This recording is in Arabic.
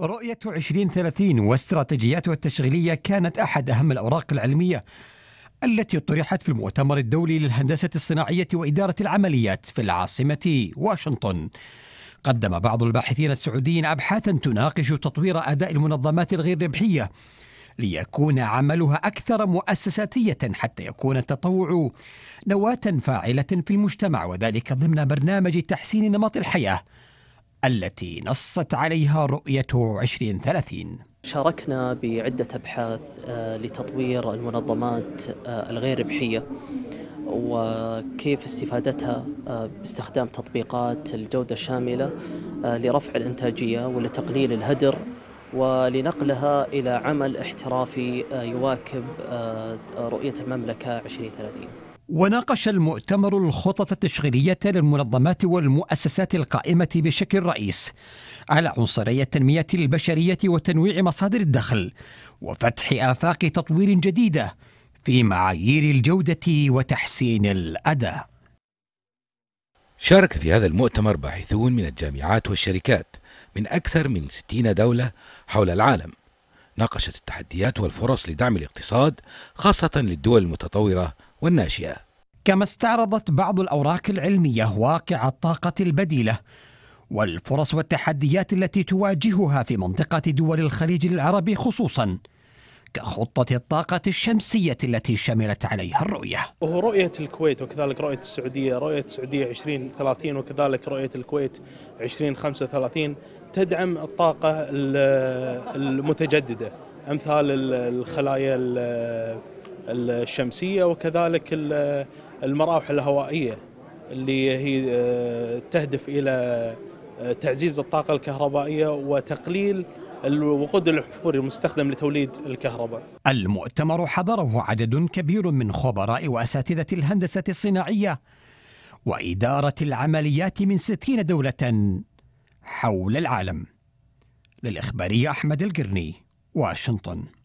رؤية 2030 واستراتيجياتها التشغيلية كانت أحد أهم الأوراق العلمية التي طرحت في المؤتمر الدولي للهندسة الصناعية وإدارة العمليات في العاصمة واشنطن. قدم بعض الباحثين السعوديين أبحاثا تناقش تطوير أداء المنظمات الغير ربحية ليكون عملها أكثر مؤسساتية حتى يكون التطوع نواة فاعلة في المجتمع وذلك ضمن برنامج تحسين نمط الحياة التي نصت عليها رؤية 2030 شاركنا بعدة أبحاث آه، لتطوير المنظمات آه، الغير ربحية وكيف استفادتها آه، باستخدام تطبيقات الجودة الشاملة لرفع الإنتاجية ولتقليل الهدر ولنقلها إلى عمل احترافي يواكب رؤية المملكة 2030 وناقش المؤتمر الخطط التشغيلية للمنظمات والمؤسسات القائمة بشكل رئيس على عنصري التنمية البشرية وتنويع مصادر الدخل وفتح آفاق تطوير جديدة في معايير الجودة وتحسين الأداء. شارك في هذا المؤتمر باحثون من الجامعات والشركات من أكثر من 60 دولة حول العالم. ناقشت التحديات والفرص لدعم الاقتصاد خاصة للدول المتطورة والناشئة كما استعرضت بعض الأوراق العلمية واقع الطاقة البديلة والفرص والتحديات التي تواجهها في منطقة دول الخليج العربي خصوصاً كخطة الطاقة الشمسية التي شملت عليها الرؤية وهو رؤية الكويت وكذلك رؤية السعودية رؤية السعودية 2030 وكذلك رؤية الكويت 2035 تدعم الطاقة المتجددة أمثال الخلايا الشمسيه وكذلك المراوح الهوائيه اللي هي آه، تهدف الى آه، تعزيز الطاقه الكهربائيه وتقليل الوقود الاحفوري المستخدم لتوليد الكهرباء. المؤتمر حضره عدد كبير من خبراء واساتذه الهندسه الصناعيه واداره العمليات من 60 دوله حول العالم. للاخباريه احمد القرني، واشنطن.